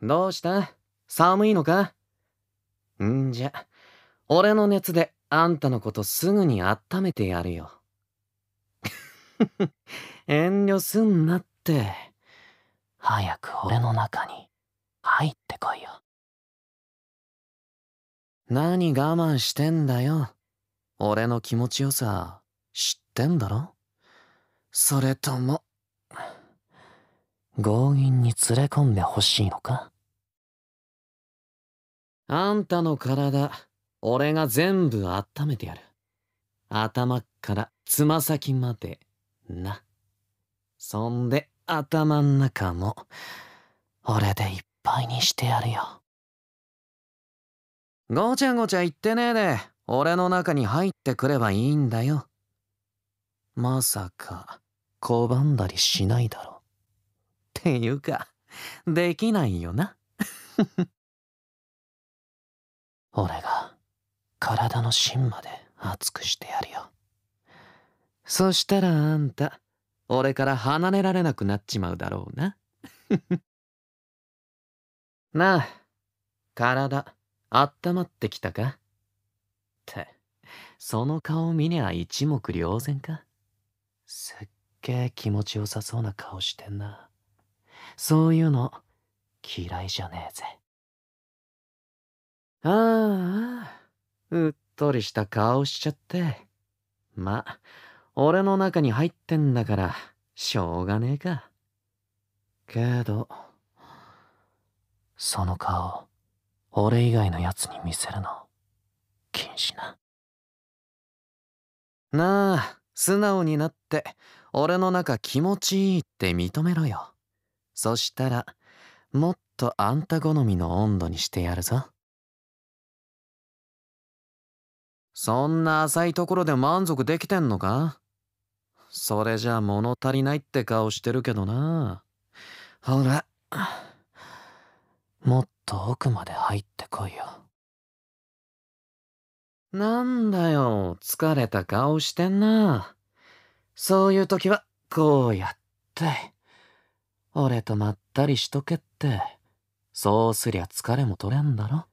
どうした寒いのかんじゃ、俺の熱であんたのことすぐに温めてやるよ。遠慮すんなって。早く俺の中に入ってこいよ。何我慢してんだよ。俺の気持ちよさ知ってんだろそれとも。強引に連れ込んでほしいのかあんたの体俺が全部温めてやる頭からつま先までなそんで頭ん中も俺でいっぱいにしてやるよごちゃごちゃ言ってねえで俺の中に入ってくればいいんだよまさか拒んだりしないだろうっていうか、できないよな。俺が体の芯まで熱くしてやるよ。そしたらあんた、俺から離れられなくなっちまうだろうな。なあ、体、あったまってきたかって、その顔見りゃ一目瞭然か。すっげえ気持ちよさそうな顔してんな。そういうの嫌いじゃねえぜああうっとりした顔しちゃってま俺の中に入ってんだからしょうがねえかけどその顔俺以外のやつに見せるの禁止ななあ素直になって俺の中気持ちいいって認めろよそしたらもっとあんた好みの温度にしてやるぞそんな浅いところで満足できてんのかそれじゃ物足りないって顔してるけどなほらもっと奥まで入ってこいよなんだよ疲れた顔してんなそういう時はこうやって。俺とまったりしとけって。そうすりゃ疲れも取れんだろ。